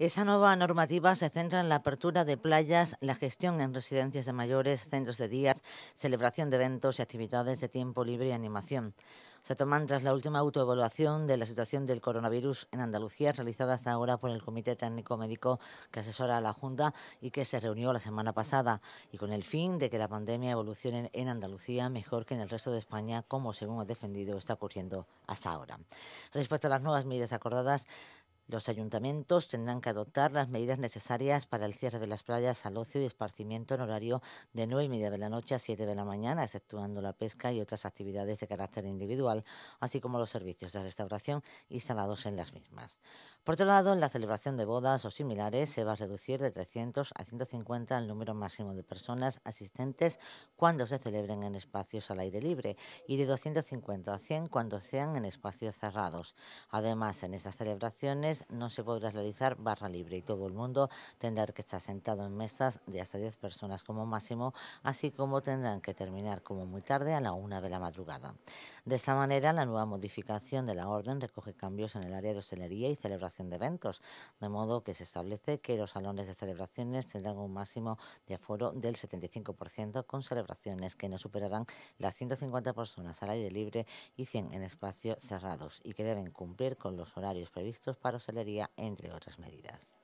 Esa nueva normativa se centra en la apertura de playas, la gestión en residencias de mayores, centros de días, celebración de eventos y actividades de tiempo libre y animación. Se toman tras la última autoevaluación de la situación del coronavirus en Andalucía, realizada hasta ahora por el Comité Técnico Médico que asesora a la Junta y que se reunió la semana pasada, y con el fin de que la pandemia evolucione en Andalucía mejor que en el resto de España, como según ha defendido está ocurriendo hasta ahora. Respecto a las nuevas medidas acordadas, los ayuntamientos tendrán que adoptar las medidas necesarias para el cierre de las playas al ocio y esparcimiento en horario de 9 y media de la noche a 7 de la mañana, exceptuando la pesca y otras actividades de carácter individual, así como los servicios de restauración instalados en las mismas. Por otro lado, en la celebración de bodas o similares se va a reducir de 300 a 150 el número máximo de personas asistentes cuando se celebren en espacios al aire libre y de 250 a 100 cuando sean en espacios cerrados. Además, en esas celebraciones, no se podrá realizar barra libre y todo el mundo tendrá que estar sentado en mesas de hasta 10 personas como máximo, así como tendrán que terminar como muy tarde a la una de la madrugada. De esta manera, la nueva modificación de la orden recoge cambios en el área de hostelería y celebración de eventos, de modo que se establece que los salones de celebraciones tendrán un máximo de aforo del 75% con celebraciones que no superarán las 150 personas al aire libre y 100 en espacios cerrados y que deben cumplir con los horarios previstos para salería, entre otras medidas.